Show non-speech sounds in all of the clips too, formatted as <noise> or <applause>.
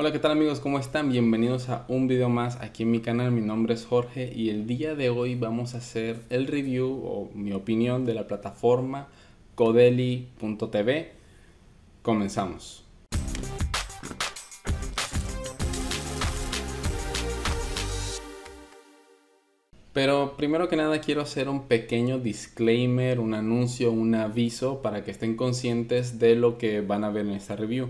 Hola, ¿qué tal amigos? ¿Cómo están? Bienvenidos a un video más aquí en mi canal. Mi nombre es Jorge y el día de hoy vamos a hacer el review o mi opinión de la plataforma codeli.tv. Comenzamos. Pero primero que nada quiero hacer un pequeño disclaimer, un anuncio, un aviso para que estén conscientes de lo que van a ver en esta review.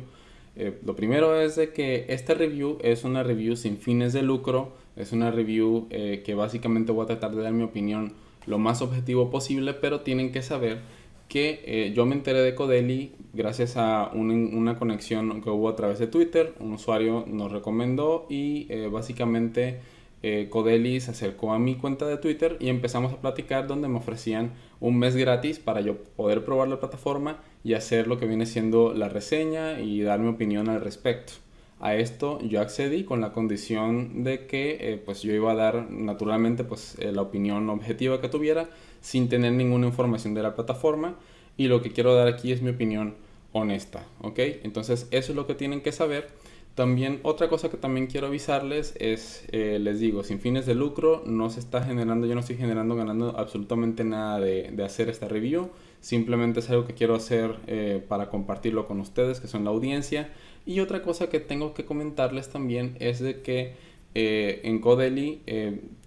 Eh, lo primero es de que esta review es una review sin fines de lucro, es una review eh, que básicamente voy a tratar de dar mi opinión lo más objetivo posible, pero tienen que saber que eh, yo me enteré de Codeli gracias a una conexión que hubo a través de Twitter, un usuario nos recomendó y básicamente... Eh, Codeli se acercó a mi cuenta de Twitter y empezamos a platicar donde me ofrecían un mes gratis para yo poder probar la plataforma y hacer lo que viene siendo la reseña y dar mi opinión al respecto. A esto yo accedí con la condición de que eh, pues yo iba a dar naturalmente pues eh, la opinión objetiva que tuviera sin tener ninguna información de la plataforma y lo que quiero dar aquí es mi opinión honesta, ¿ok? Entonces eso es lo que tienen que saber también otra cosa que también quiero avisarles es, eh, les digo, sin fines de lucro, no se está generando, yo no estoy generando, ganando absolutamente nada de, hacer esta review. Simplemente es algo que quiero hacer eh, para compartirlo con ustedes, que son la audiencia. Y otra cosa que tengo que comentarles también es de que eh, en Codeli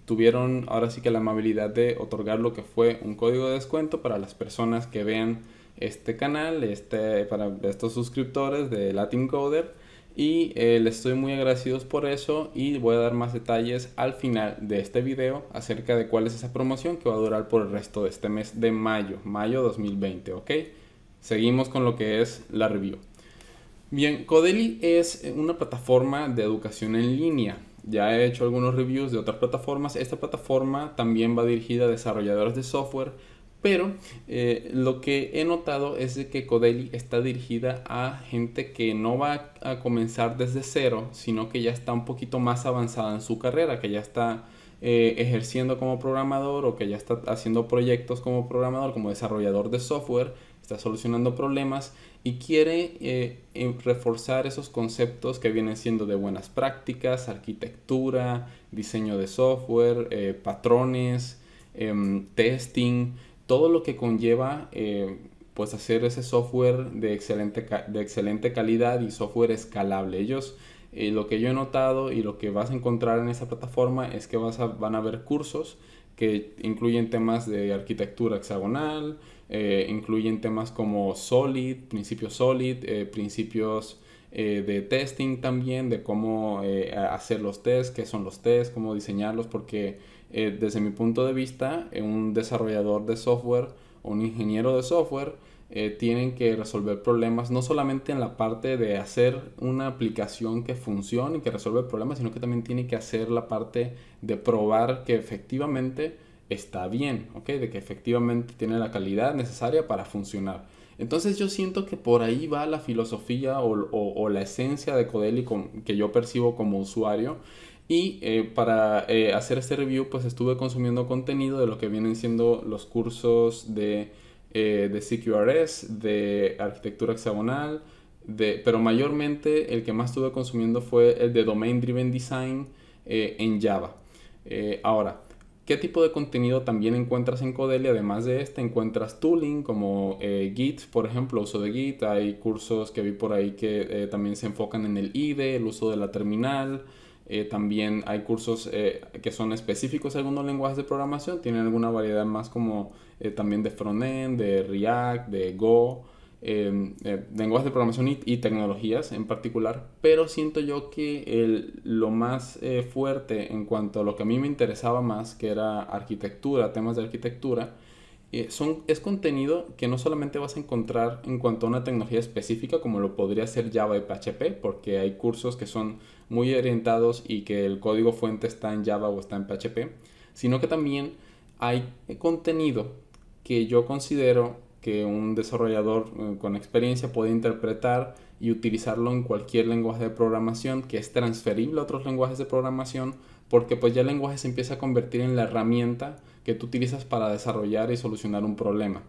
tuvieron ahora sí que la amabilidad de otorgar lo que fue un código de descuento para las personas que vean este canal, este, para estos suscriptores de Latin Coder y eh, les estoy muy agradecidos por eso y voy a dar más detalles al final de este video acerca de cuál es esa promoción que va a durar por el resto de este mes de mayo, mayo 2020, ¿ok? Seguimos con lo que es la review. Bien, Codeli es una plataforma de educación en línea. Ya he hecho algunos reviews de otras plataformas. Esta plataforma también va dirigida a desarrolladores de software pero eh, lo que he notado es que Codeli está dirigida a gente que no va a comenzar desde cero, sino que ya está un poquito más avanzada en su carrera, que ya está eh, ejerciendo como programador o que ya está haciendo proyectos como programador, como desarrollador de software, está solucionando problemas y quiere eh, em, reforzar esos conceptos que vienen siendo de buenas prácticas, arquitectura, diseño de software, patrones, em, testing todo lo que conlleva eh, pues hacer ese software de excelente, de excelente calidad y software escalable. Ellos, eh, lo que yo he notado y lo que vas a encontrar en esa plataforma es que vas a, van a haber cursos que incluyen temas de arquitectura hexagonal, eh, incluyen temas como Solid, principios Solid, principios de testing también, de cómo hacer los tests, qué son los tests, cómo diseñarlos, porque eh, desde mi punto de vista, eh, un desarrollador de software o un ingeniero de software eh, tienen que resolver problemas no solamente en la parte de hacer una aplicación que funcione y que resuelve problemas, sino que también tiene que hacer la parte de probar que efectivamente está bien, De que efectivamente tiene la calidad necesaria para funcionar. Entonces yo siento que por ahí va la filosofía o, la esencia de Codeli que yo percibo como usuario y eh, para eh, hacer este review, pues estuve consumiendo contenido de lo que vienen siendo los cursos de, eh, de CQRS, de arquitectura hexagonal, de, pero mayormente el que más estuve consumiendo fue el de Domain Driven Design en Java. ahora, ¿qué tipo de contenido también encuentras en Codelia? Además de este, encuentras tooling como Git, por ejemplo, uso de Git. Hay cursos que vi por ahí que también se enfocan en el IDE, el uso de la terminal. Eh, también hay cursos eh, que son específicos a algunos lenguajes de programación, tienen alguna variedad más como eh, también de frontend, de React, de Go, em, lenguajes de programación y, tecnologías en particular, pero siento yo que lo más fuerte en cuanto a lo que a mí me interesaba más, que era arquitectura, temas de arquitectura, es contenido que no solamente vas a encontrar en cuanto a una tecnología específica como lo podría ser Java y PHP, porque hay cursos que son muy orientados y que el código fuente está en Java o está en PHP, sino que también hay contenido que yo considero que un desarrollador eh, con experiencia puede interpretar y utilizarlo en cualquier lenguaje de programación que es transferible a otros lenguajes de programación porque pues ya el lenguaje se empieza a convertir en la herramienta que tú utilizas para desarrollar y solucionar un problema.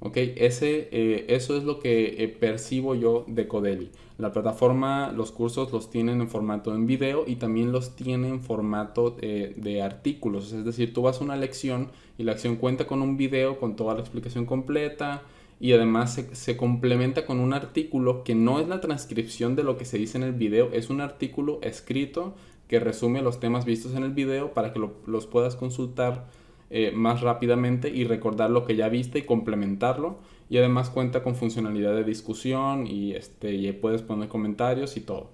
¿ok? Ese, eh, eso es lo que eh, percibo yo de Codeli. La plataforma, los cursos los tienen en formato en video y también los tienen en formato eh, de artículos. Es decir, tú vas a una lección y la acción cuenta con un video con toda la explicación completa y además se, complementa con un artículo que no es la transcripción de lo que se dice en el video, es un artículo escrito que resume los temas vistos en el video para que los puedas consultar eh, más rápidamente y recordar lo que ya viste y complementarlo. Y además cuenta con funcionalidad de discusión y, este, y puedes poner comentarios y todo.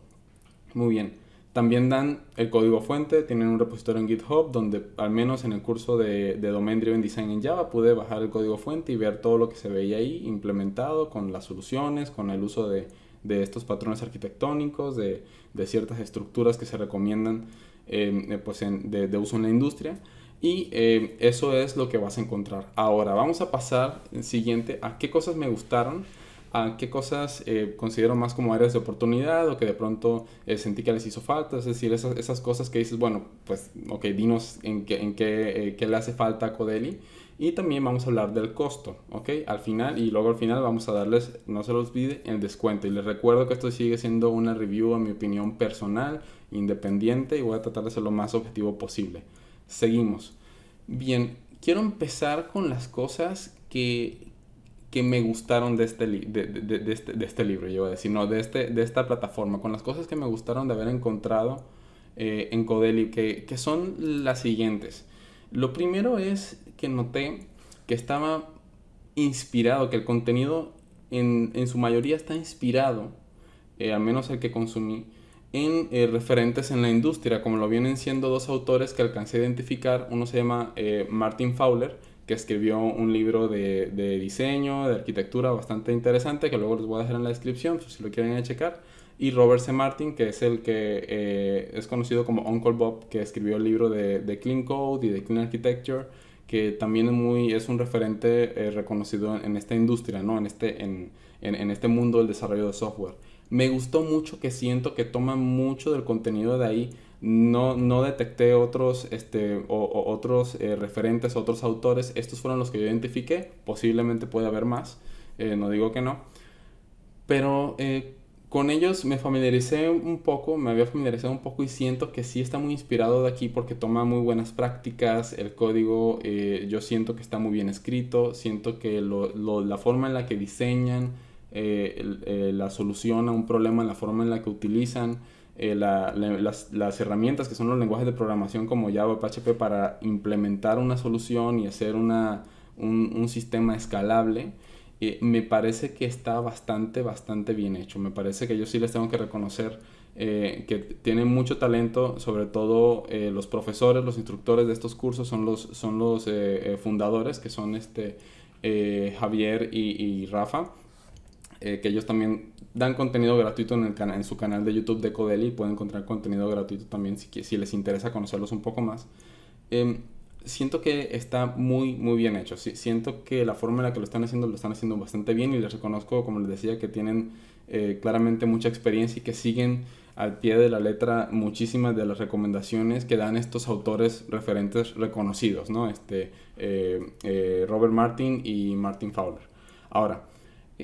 Muy bien. También dan el código fuente, tienen un repositorio en GitHub donde al menos en el curso de, de Domain Driven Design en Java pude bajar el código fuente y ver todo lo que se veía ahí implementado con las soluciones, con el uso de, estos patrones arquitectónicos, de, ciertas estructuras que se recomiendan eh, pues de uso en la industria. Y eh, eso es lo que vas a encontrar. Ahora vamos a pasar siguiente a qué cosas me gustaron, a qué cosas eh, considero más como áreas de oportunidad o que de pronto eh, sentí que les hizo falta. Es decir, esas, cosas que dices, bueno, pues, ok, dinos en qué, en qué, le hace falta a Codeli. Y también vamos a hablar del costo, ¿ok? Al final y luego al final vamos a darles, no se los olvide, el descuento. Y les recuerdo que esto sigue siendo una review a mi opinión personal, independiente y voy a tratar de ser lo más objetivo posible. Seguimos. Bien, quiero empezar con las cosas que, me gustaron este de este, de, este, libro, yo voy a decir, no, de, este, de esta plataforma, con las cosas que me gustaron de haber encontrado eh, en Codeli, que, que son las siguientes. Lo primero es que noté que estaba inspirado, que el contenido en, su mayoría está inspirado, eh, al menos el que consumí, en eh, referentes en la industria, como lo vienen siendo dos autores que alcancé a identificar. Uno se llama eh, Martin Fowler, que escribió un libro de, de, diseño, de arquitectura bastante interesante, que luego les voy a dejar en la descripción si lo quieren a checar. Y Robert C. Martin, que es el que eh, es conocido como Uncle Bob, que escribió el libro de, de, Clean Code y de Clean Architecture, que también es, muy, es un referente reconocido en, esta industria, ¿no? en, este, en, en, en este mundo del desarrollo de software. Me gustó mucho que siento que toma mucho del contenido de ahí. No, no detecté otros, este, o, otros eh, referentes, otros autores. Estos fueron los que yo identifiqué. Posiblemente puede haber más. Eh, no digo que no. Pero eh, con ellos me familiaricé un poco, me había familiarizado un poco y siento que sí está muy inspirado de aquí porque toma muy buenas prácticas, el código yo siento que está muy bien escrito, siento que lo, la forma en la que diseñan, eh, eh, la solución a un problema, en la forma en la que utilizan eh, las, herramientas que son los lenguajes de programación como Java o PHP para implementar una solución y hacer un, sistema escalable. me parece que está bastante, bastante bien hecho. Me parece que yo sí les tengo que reconocer que tienen mucho talento, sobre todo los profesores, los instructores de estos cursos son los, son los fundadores, que son este, Javier y Rafa. Eh, que ellos también dan contenido gratuito en, el en su canal de YouTube de Codeli. Pueden encontrar contenido gratuito también si, si les interesa conocerlos un poco más. Em, siento que está muy, muy bien hecho. siento que la forma en la que lo están haciendo lo están haciendo bastante bien y les reconozco, como les decía, que tienen eh, claramente mucha experiencia y que siguen al pie de la letra muchísimas de las recomendaciones que dan estos autores referentes reconocidos, ¿no? Este, eh, Robert Martin y Martin Fowler. Ahora,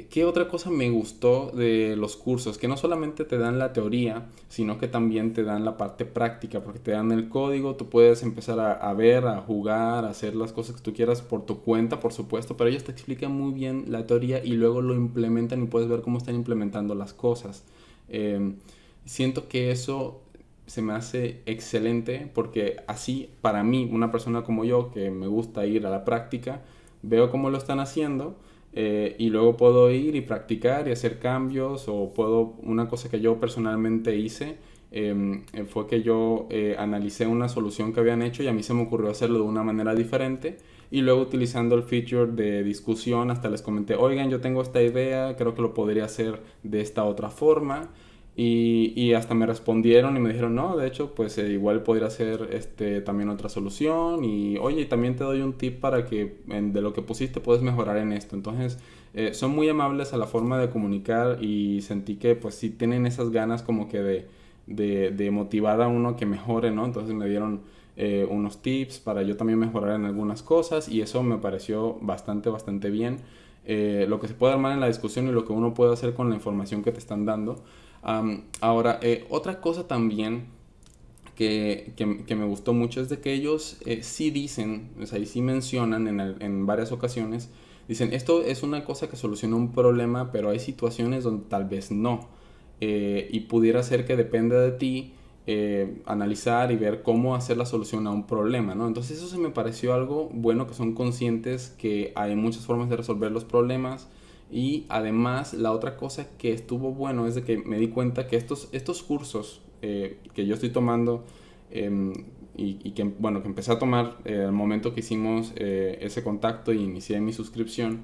¿Qué otra cosa me gustó de los cursos? Que no solamente te dan la teoría, sino que también te dan la parte práctica, porque te dan el código, tú puedes empezar a, ver, a jugar, a hacer las cosas que tú quieras por tu cuenta, por supuesto, pero ellos te explican muy bien la teoría y luego lo implementan y puedes ver cómo están implementando las cosas. Em, siento que eso se me hace excelente porque así para mí, una persona como yo que me gusta ir a la práctica, veo cómo lo están haciendo eh, y luego puedo ir y practicar y hacer cambios o puedo, una cosa que yo personalmente hice em, eh, fue que yo eh, analicé una solución que habían hecho y a mí se me ocurrió hacerlo de una manera diferente y luego utilizando el feature de discusión hasta les comenté, oigan, yo tengo esta idea, creo que lo podría hacer de esta otra forma y, hasta me respondieron y me dijeron, no, de hecho, pues eh, igual podría ser este, también otra solución. Y oye, también te doy un tip para que de lo que pusiste puedes mejorar en esto. Entonces, eh, son muy amables a la forma de comunicar y sentí que pues sí tienen esas ganas como que de, de, motivar a uno que mejore, ¿no? Entonces me dieron eh, unos tips para yo también mejorar en algunas cosas y eso me pareció bastante, bastante bien. Eh, lo que se puede armar en la discusión y lo que uno puede hacer con la información que te están dando. ahora, eh, otra cosa también que, que, me gustó mucho es de que ellos eh, sí dicen, o sea, y sí mencionan en, en varias ocasiones, dicen, esto es una cosa que soluciona un problema, pero hay situaciones donde tal vez no. y pudiera ser que dependa de ti eh, analizar y ver cómo hacer la solución a un problema, ¿no? Entonces eso se me pareció algo bueno, que son conscientes que hay muchas formas de resolver los problemas y además la otra cosa que estuvo bueno es de que me di cuenta que estos, estos cursos eh, que yo estoy tomando em, y, que, bueno, que empecé a tomar eh, al momento que hicimos ese contacto y inicié mi suscripción,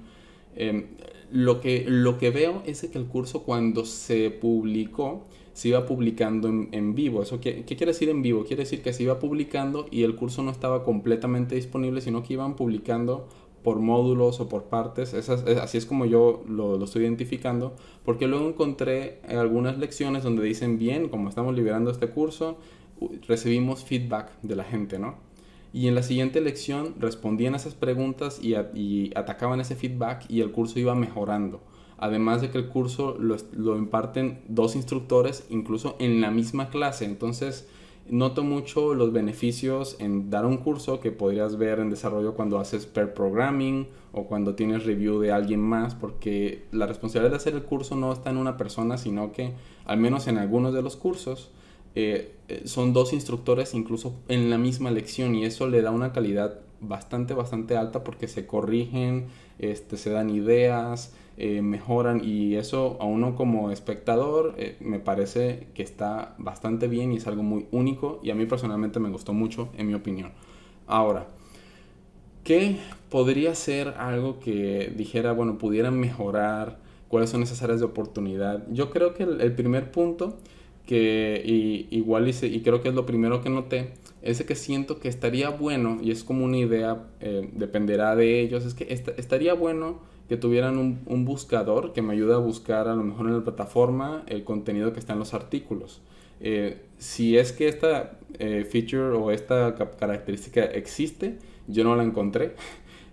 em, lo que, lo que veo es que el curso cuando se publicó, se iba publicando en, vivo. ¿Eso qué, quiere decir en vivo? Quiere decir que se iba publicando y el curso no estaba completamente disponible, sino que iban publicando por módulos o por partes. así es como yo lo, lo, estoy identificando, porque luego encontré algunas lecciones donde dicen, bien, como estamos liberando este curso, recibimos feedback de la gente, ¿no? Y en la siguiente lección respondían a esas preguntas y, atacaban ese feedback y el curso iba mejorando. Además de que el curso lo, imparten dos instructores incluso en la misma clase. Entonces noto mucho los beneficios en dar un curso que podrías ver en desarrollo cuando haces pair programming o cuando tienes review de alguien más porque la responsabilidad de hacer el curso no está en una persona sino que al menos en algunos de los cursos eh, eh, son dos instructores incluso en la misma lección y eso le da una calidad bastante, bastante alta porque se corrigen, este, se dan ideas, eh, mejoran y eso a uno como espectador me parece que está bastante bien y es algo muy único y a mí personalmente me gustó mucho en mi opinión. Ahora, ¿qué podría ser algo que dijera, bueno, pudieran mejorar? ¿Cuáles son esas áreas de oportunidad? Yo creo que el, el primer punto que y, igual hice, y creo que es lo primero que noté, ese que siento que estaría bueno, y es como una idea, eh, dependerá de ellos, es que estaría bueno que tuvieran un, buscador que me ayude a buscar a lo mejor en la plataforma el contenido que está en los artículos. Eh, si es que esta eh, feature o esta característica existe, yo no la encontré. <laughs>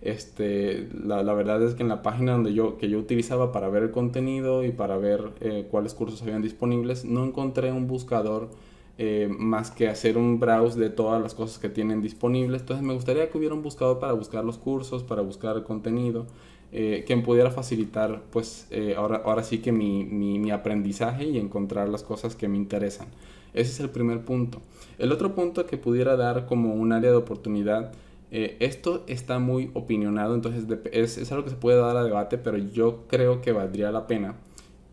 Este, la, verdad es que en la página donde yo, que yo utilizaba para ver el contenido y para ver eh, cuáles cursos habían disponibles, no encontré un buscador eh, más que hacer un browse de todas las cosas que tienen disponibles. Entonces me gustaría que hubiera un buscador para buscar los cursos, para buscar el contenido, quien eh, que me pudiera facilitar, pues ahora, ahora sí que mi, mi aprendizaje y encontrar las cosas que me interesan. Ese es el primer punto. El otro punto que pudiera dar como un área de oportunidad eh, esto está muy opinionado, entonces es, algo que se puede dar a debate, pero yo creo que valdría la pena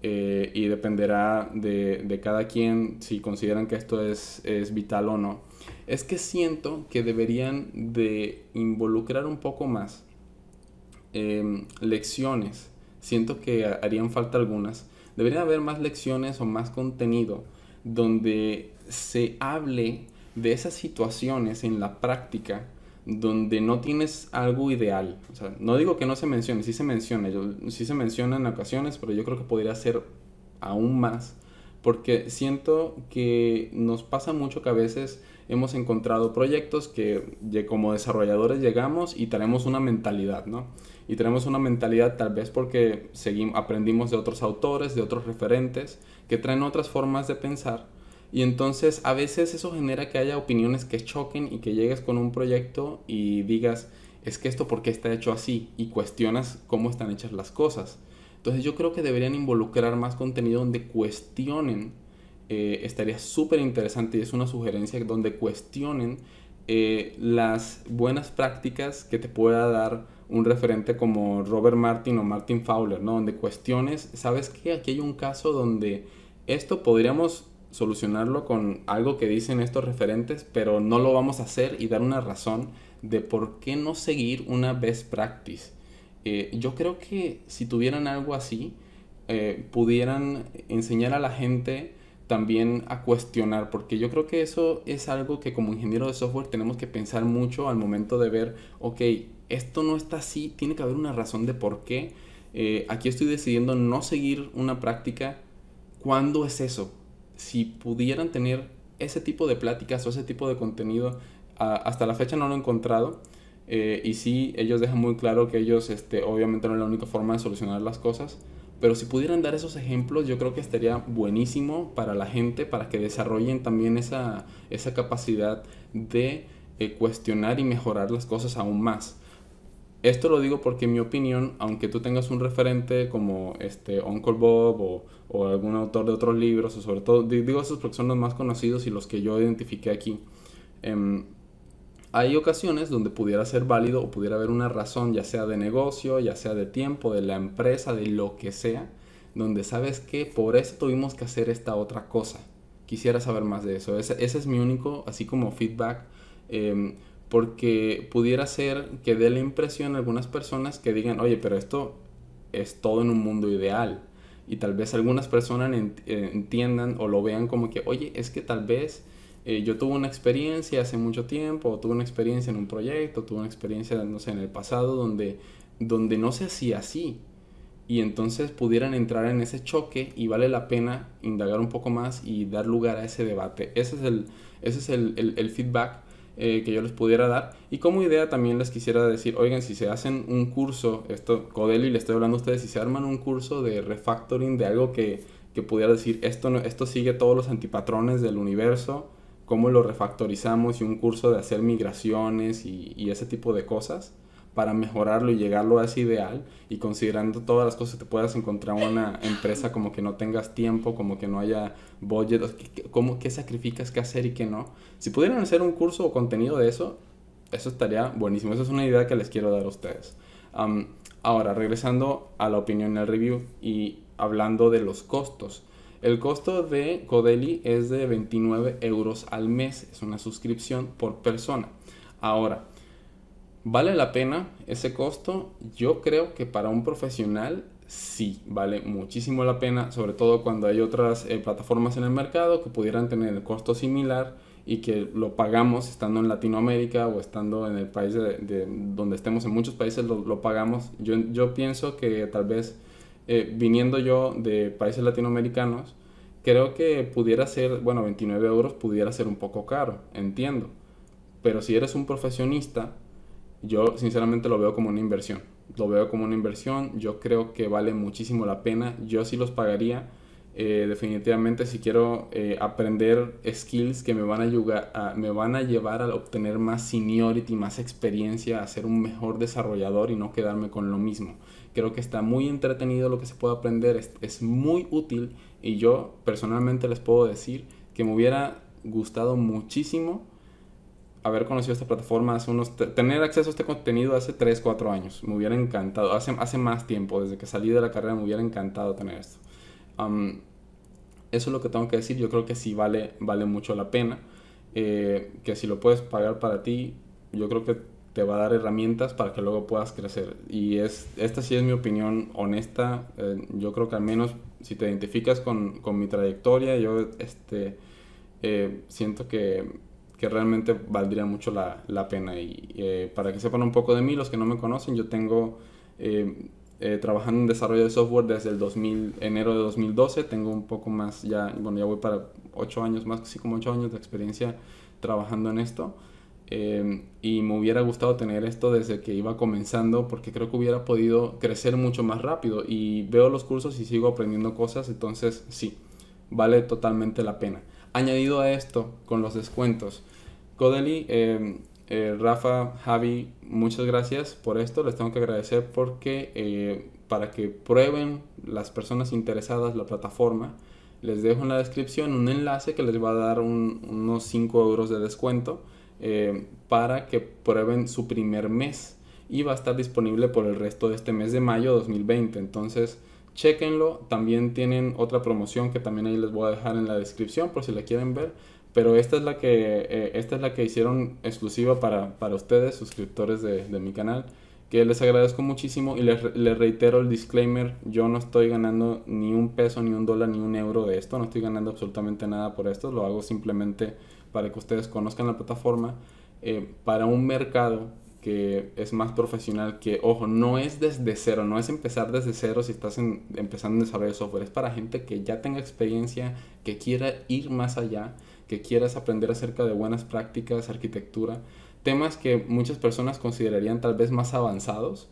eh, y dependerá de, cada quien si consideran que esto es, vital o no. Es que siento que deberían de involucrar un poco más em, lecciones. Siento que harían falta algunas. Debería haber más lecciones o más contenido donde se hable de esas situaciones en la práctica donde no tienes algo ideal. no digo que no se mencione, sí se menciona, yo, sí se menciona en ocasiones, pero yo creo que podría ser aún más. Porque siento que nos pasa mucho que a veces hemos encontrado proyectos que como desarrolladores llegamos y tenemos una mentalidad, ¿no? Y tenemos una mentalidad tal vez porque seguimos, aprendimos de otros autores, de otros referentes, que traen otras formas de pensar y entonces a veces eso genera que haya opiniones que choquen y que llegues con un proyecto y digas, es que esto por qué está hecho así y cuestionas cómo están hechas las cosas. Entonces yo creo que deberían involucrar más contenido donde cuestionen. Eh, estaría súper interesante y es una sugerencia donde cuestionen eh, las buenas prácticas que te pueda dar un referente como Robert Martin o Martin Fowler, ¿no? Donde cuestiones, ¿sabes qué? Aquí hay un caso donde esto podríamos solucionarlo con algo que dicen estos referentes, pero no lo vamos a hacer y dar una razón de por qué no seguir una best practice. Eh, yo creo que si tuvieran algo así, eh, pudieran enseñar a la gente también a cuestionar, porque yo creo que eso es algo que como ingeniero de software tenemos que pensar mucho al momento de ver, ok, esto no está así, tiene que haber una razón de por qué. Eh, aquí estoy decidiendo no seguir una práctica. ¿Cuándo es eso? si pudieran tener ese tipo de pláticas o ese tipo de contenido, hasta la fecha no lo he encontrado. Eh, y sí, ellos dejan muy claro que ellos, este, obviamente no es la única forma de solucionar las cosas, pero si pudieran dar esos ejemplos, yo creo que estaría buenísimo para la gente, para que desarrollen también esa, capacidad de eh, cuestionar y mejorar las cosas aún más. Esto lo digo porque en mi opinión, aunque tú tengas un referente como este Uncle Bob o, o algún autor de otros libros, o sobre todo, digo esos porque son los más conocidos y los que yo identifiqué aquí, em, hay ocasiones donde pudiera ser válido o pudiera haber una razón, ya sea de negocio, ya sea de tiempo, de la empresa, de lo que sea, donde sabes que por eso tuvimos que hacer esta otra cosa. Quisiera saber más de eso. Ese, ese es mi único, así como feedback. Em, porque pudiera ser que dé la impresión a algunas personas que digan, oye, pero esto es todo en un mundo ideal. Y tal vez algunas personas eh, entiendan o lo vean como que, oye, es que tal vez eh, yo tuve una experiencia hace mucho tiempo, o tuve una experiencia en un proyecto, tuve una experiencia, no sé, en el pasado donde, donde no se hacía así. Y entonces pudieran entrar en ese choque y vale la pena indagar un poco más y dar lugar a ese debate. Ese es el, ese es el, el feedback eh, que yo les pudiera dar. Y como idea también les quisiera decir, oigan, si se hacen un curso, esto, y le estoy hablando a ustedes, si se arman un curso de refactoring de algo que, que pudiera decir, esto, no, esto sigue todos los antipatrones del universo, cómo lo refactorizamos y un curso de hacer migraciones y ese tipo de cosas para mejorarlo y llegarlo a ese ideal y considerando todas las cosas que puedas encontrar una empresa como que no tengas tiempo, como que no haya budget, como qué sacrificas que hacer y qué no. Si pudieran hacer un curso o contenido de eso, eso estaría buenísimo. Esa es una idea que les quiero dar a ustedes. ahora, regresando a la opinión en el review y hablando de los costos. El costo de Codeli es de 29 euros al mes, es una suscripción por persona. Ahora, ¿Vale la pena ese costo? Yo creo que para un profesional sí, vale muchísimo la pena, sobre todo cuando hay otras eh, plataformas en el mercado que pudieran tener el costo similar y que lo pagamos estando en Latinoamérica o estando en el país de, donde estemos, en muchos países lo, pagamos. Yo, yo, pienso que tal vez eh, viniendo yo de países latinoamericanos, creo que pudiera ser, bueno, 29 euros pudiera ser un poco caro, entiendo. Pero si eres un profesionista, yo sinceramente lo veo como una inversión. Lo veo como una inversión. Yo creo que vale muchísimo la pena. Yo sí los pagaría. Eh, definitivamente si quiero eh, aprender skills que me van a, ayudar me van a llevar a obtener más seniority, más experiencia, a ser un mejor desarrollador y no quedarme con lo mismo. Creo que está muy entretenido lo que se puede aprender, es, es muy útil y yo personalmente les puedo decir que me hubiera gustado muchísimo haber conocido esta plataforma hace unos... Tener acceso a este contenido hace 3, 4 años. Me hubiera encantado. Hace, hace más tiempo, desde que salí de la carrera, me hubiera encantado tener esto. eso es lo que tengo que decir. Yo creo que sí vale, vale mucho la pena. Eh, que si lo puedes pagar para ti, yo creo que te va a dar herramientas para que luego puedas crecer. Y es, esta sí es mi opinión honesta. Eh, yo creo que al menos si te identificas con, con mi trayectoria, yo este, eh, siento que que realmente valdría mucho la, la pena. Y eh, para que sepan un poco de mí, los que no me conocen, yo tengo eh, eh, trabajando en desarrollo de software desde el 2000, enero de 2012, tengo un poco más, ya, bueno, ya voy para 8 años, más así como 8 años de experiencia trabajando en esto. y me hubiera gustado tener esto desde que iba comenzando porque creo que hubiera podido crecer mucho más rápido y veo los cursos y sigo aprendiendo cosas, entonces sí, vale totalmente la pena. Añadido a esto, con los descuentos, Codeli, em, eh, Rafa, Javi, muchas gracias por esto. Les tengo que agradecer porque eh, para que prueben las personas interesadas la plataforma, les dejo en la descripción un enlace que les va a dar unos 5 euros de descuento em, para que prueben su primer mes y va a estar disponible por el resto de este mes de mayo 2020. Entonces, chequenlo. También tienen otra promoción que también ahí les voy a dejar en la descripción por si la quieren ver. Pero esta es la que, eh, esta es la que hicieron exclusiva para, ustedes, suscriptores de, mi canal, que les agradezco muchísimo y les, reitero el disclaimer, yo no estoy ganando ni un peso, ni un dólar, ni un euro de esto, no estoy ganando absolutamente nada por esto, lo hago simplemente para que ustedes conozcan la plataforma, eh, para un mercado que es más profesional, que ojo, no es desde cero, no es empezar desde cero si estás empezando en desarrollo software, es para gente que ya tenga experiencia, que quiera ir más allá quieras aprender acerca de buenas prácticas, arquitectura, temas que muchas personas considerarían tal vez más avanzados,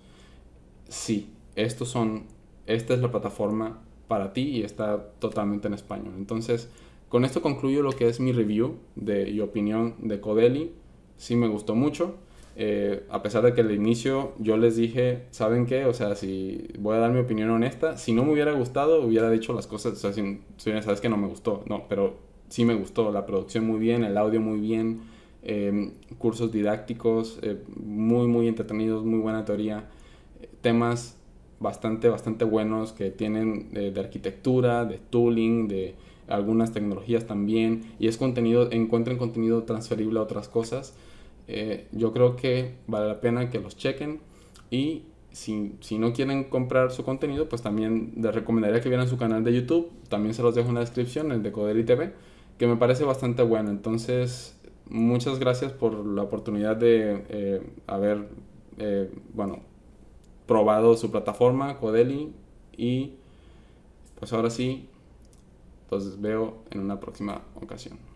sí, estos son, esta es la plataforma para ti y está totalmente en español. Entonces, con esto concluyo lo que es mi review de, y opinión de Codeli. Sí me gustó mucho. Eh, a pesar de que al inicio yo les dije, ¿saben qué? O sea, si voy a dar mi opinión honesta, si no me hubiera gustado, hubiera dicho las cosas, o sea, si, si sabes que no me gustó, no, pero sí me gustó, la producción muy bien, el audio muy bien, em, cursos didácticos eh, muy, muy entretenidos, muy buena teoría, eh, temas bastante, bastante buenos que tienen eh, de, arquitectura, de tooling, de algunas tecnologías también, y es contenido, encuentren contenido transferible a otras cosas. yo creo que vale la pena que los chequen y si, no quieren comprar su contenido, pues también les recomendaría que vieran su canal de YouTube. También se los dejo en la descripción, el de Coderi TV que me parece bastante bueno. Entonces, muchas gracias por la oportunidad de eh, haber, eh, bueno, probado su plataforma, Codeli, y pues ahora sí, los veo en una próxima ocasión.